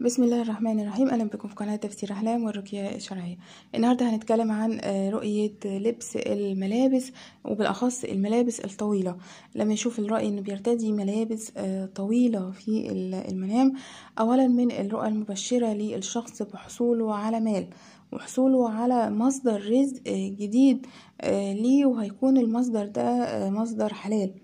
بسم الله الرحمن الرحيم اهلا بكم في قناه تفسير احلام والرقيه الشرعيه النهارده هنتكلم عن آه، رؤيه لبس الملابس وبالاخص الملابس الطويله لما يشوف الراي انه بيرتدي ملابس آه، طويله في المنام اولا من الرؤى المبشره للشخص بحصوله على مال وحصوله على مصدر رزق آه، جديد ليه وهيكون المصدر ده مصدر حلال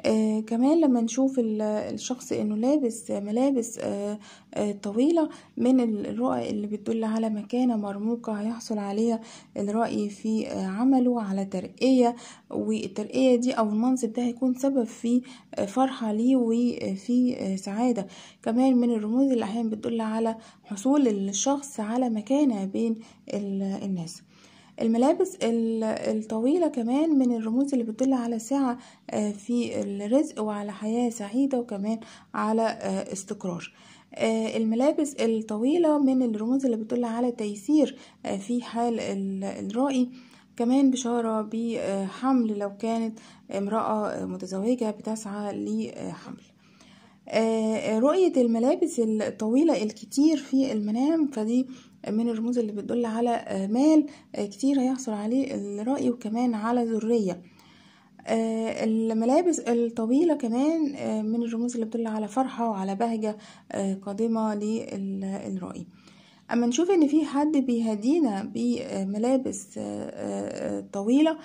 آه كمان لما نشوف الشخص انه لابس ملابس آه آه طويلة من الرؤى اللي بتدل على مكانة مرموقة هيحصل عليها الرأي في آه عمله على ترقية والترقية دي او المنصب ده هيكون سبب في آه فرحة ليه وفي آه،, آه سعادة كمان من الرموز اللي احيانا بتدل على حصول الشخص على مكانة بين الناس الملابس الطويلة كمان من الرموز اللي بتدل على سعة آه، في الرزق وعلى حياة سعيدة وكمان على آه، استقرار آه، الملابس الطويلة من الرموز اللي بتدل على تيسير في حال الرائي كمان بشارة بحمل لو كانت امرأة متزوجة بتسعى لحمل رؤية الملابس الطويلة الكتير في المنام فدي من الرموز اللي بتدل على آه، مال آه، كتير هيحصل عليه الرأي وكمان على ذرية آه، الملابس الطويلة كمان من الرموز اللي بتدل على فرحة وعلى بهجة قادمة للرأي اما نشوف ان في حد بيهدينا بملابس طويله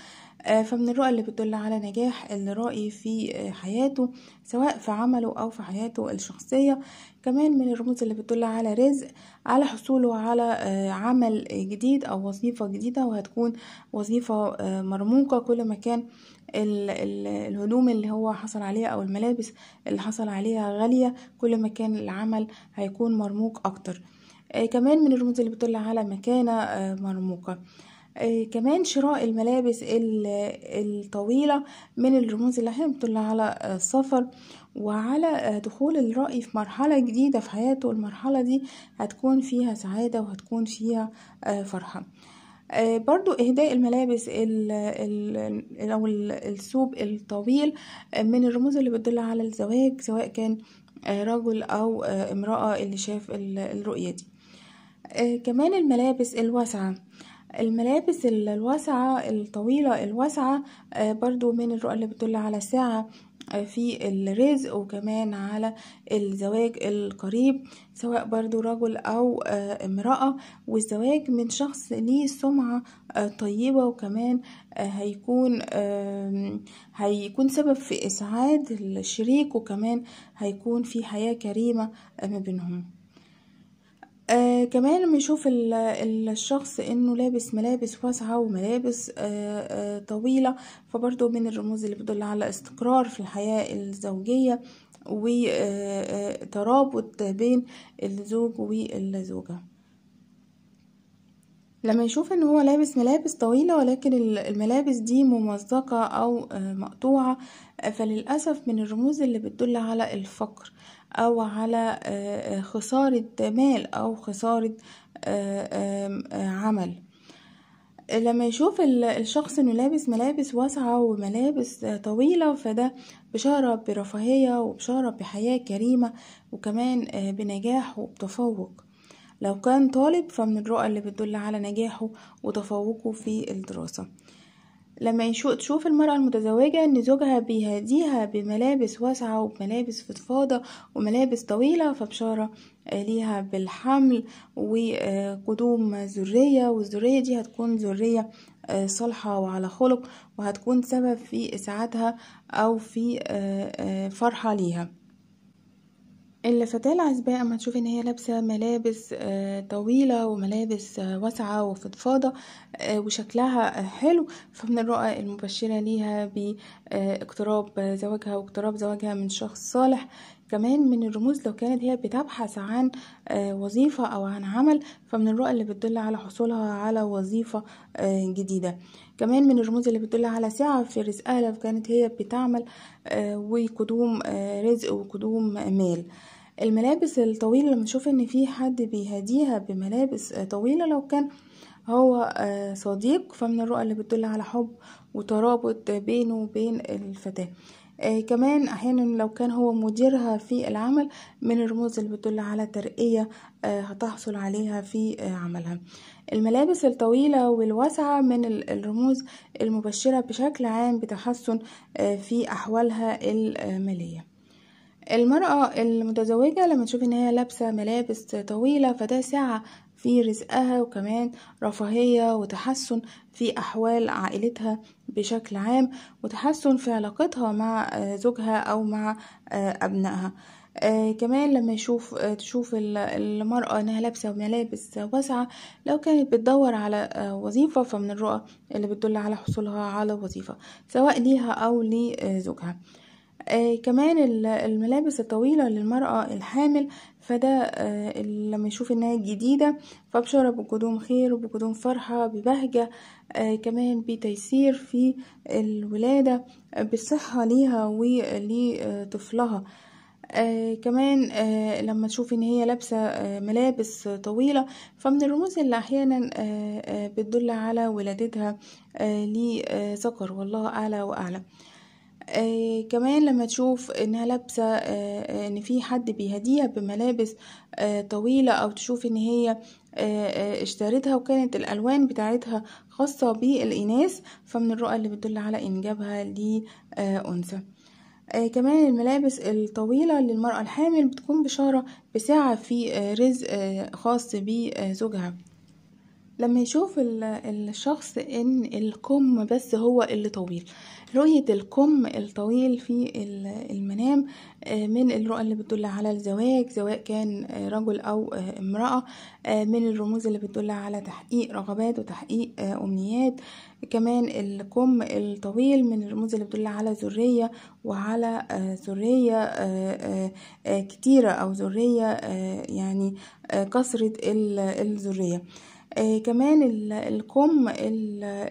آه، فمن الرؤى اللي بتدل على نجاح الرائي في آه، حياته سواء في عمله أو في حياته الشخصية كمان من الرموز اللي بتدل على رزق على حصوله على آه، عمل جديد أو وظيفة جديدة وهتكون وظيفة مرموقة كل ما كان الهدوم اللي هو حصل عليها أو الملابس اللي حصل عليها غالية كل ما كان العمل هيكون مرموق أكتر كمان من الرموز اللي بتدل على مكانة مرموقة آه، كمان شراء الملابس الطويلة من الرموز اللي احنا بتقول على آه، السفر وعلى آه، دخول الرأي في مرحلة جديدة في حياته المرحلة دي هتكون فيها سعادة وهتكون فيها فرحة برضو إهداء الملابس ال ال أو الثوب الطويل من الرموز اللي بتدل على الزواج سواء كان رجل أو امرأة اللي شاف الرؤية دي كمان الملابس الواسعة الملابس الواسعة الطويلة الواسعة آه، برضو من الرؤى اللي بتدل على ساعة آه، في الرزق وكمان على الزواج القريب سواء برضو رجل او آه، امرأة والزواج من شخص ليه سمعة طيبة وكمان هيكون هيكون سبب في اسعاد الشريك وكمان هيكون في حياة كريمة ما بينهم آه كمان لما يشوف الشخص انه لابس ملابس واسعة وملابس آه آه طويلة فبرضو من الرموز اللي بتدل على استقرار في الحياة الزوجية وترابط آه، آه، بين الزوج والزوجة لما يشوف ان هو لابس ملابس طويلة ولكن الملابس دي ممزقة او آه، مقطوعة فللأسف من الرموز اللي بتدل على الفقر او على آه، آه، خسارة مال او خسارة عمل لما يشوف الشخص انه لابس ملابس واسعة وملابس طويلة فده بشارة برفاهية وبشارة بحياة كريمة وكمان بنجاح وبتفوق لو كان طالب فمن الرؤى اللي بتدل على نجاحه وتفوقه في الدراسة لما تشوف المرأة المتزوجة إن زوجها بيهديها بملابس واسعة وملابس فضفاضة وملابس طويلة فبشارة آه، ليها بالحمل وقدوم ذرية والذرية دي هتكون ذرية آه، صالحة وعلى خلق وهتكون سبب في إسعادها أو في آه، فرحة ليها الفتاة العزباء اما تشوف ان هي لابسة ملابس آه، طويلة وملابس آه، واسعة وفضفاضة آه، وشكلها حلو فمن الرؤى المبشرة ليها باقتراب زواجها واقتراب زواجها من شخص صالح كمان من الرموز لو كانت هي بتبحث عن آه، وظيفة أو عن عمل فمن الرؤى اللي بتدل على حصولها على وظيفة آه، جديدة كمان من الرموز اللي بتدل على سعة في رزقها لو كانت هي بتعمل آه، وقدوم رزق وقدوم مال الملابس الطويلة لما نشوف ان في حد بيهديها بملابس طويلة لو كان هو آه، صديق فمن الرؤى اللي بتدل على حب وترابط بينه وبين الفتاة آه، كمان احيانا لو كان هو مديرها في العمل من الرموز اللي بتدل على ترقية آه، هتحصل عليها في عملها الملابس الطويلة والواسعة من الرموز المبشرة بشكل عام بتحسن في أحوالها المالية المرأة المتزوجة لما تشوف ان هي لابسة ملابس طويلة فده ساعة في رزقها وكمان رفاهية وتحسن في أحوال عائلتها بشكل عام وتحسن في علاقتها مع آه، زوجها أو مع آه، أبنائها آه كمان لما يشوف آه تشوف المرأة انها لابسة ملابس واسعة لو كانت بتدور على آه وظيفة فمن الرؤى اللي بتدل على حصولها على وظيفة سواء ليها او لزوجها لي آه كمان الملابس الطويلة للمرأة الحامل فده آه لما يشوف انها جديدة فبشرة بقدوم خير وبقدوم فرحة ببهجة آه كمان بتيسير في الولادة آه، بالصحة ليها ولطفلها آه كمان آه لما تشوف ان هي لابسه آه ملابس طويله فمن الرموز اللي احيانا آه، آه، بتدل على ولادتها لذكر والله اعلى واعلم آه، كمان لما تشوف انها لابسة آه، آه، ان في حد بيهديها بملابس طويلة او تشوف ان هي اشترتها وكانت الالوان بتاعتها خاصة بالاناث فمن الرؤى اللي بتدل على انجابها لانثى آه كمان الملابس الطويلة للمرأة الحامل بتكون بشارة بسعة في آه رزق آه خاص بزوجها لما يشوف الشخص ان الكم بس هو اللي طويل رؤية الكم الطويل في المنام آه، من الرؤى اللي بتدل على الزواج سواء كان آه، رجل او آه، امرأة من الرموز اللي بتدل على تحقيق رغبات وتحقيق امنيات كمان الكم الطويل من الرموز اللي بتدل على ذرية وعلى ذرية كتيرة او ذرية يعني كثرة الذرية آه، كمان الكم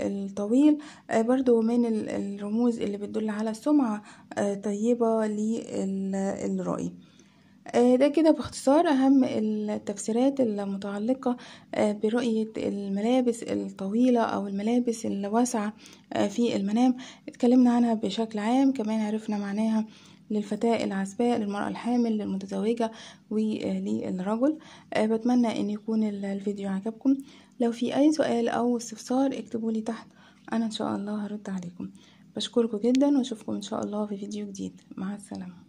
الطويل آه، برضو من الرموز اللي بتدل على سمعة آه، طيبة للرأي آه، ده كده باختصار أهم التفسيرات المتعلقة آه، برؤية الملابس الطويلة أو الملابس الواسعة آه، في المنام اتكلمنا عنها بشكل عام كمان عرفنا معناها للفتاة العزباء للمرأة الحامل للمتزوجة وللرجل بتمنى أن يكون الفيديو عجبكم لو في أي سؤال أو استفسار اكتبولي تحت أنا إن شاء الله هرد عليكم بشكركم جدا واشوفكم إن شاء الله في فيديو جديد مع السلامة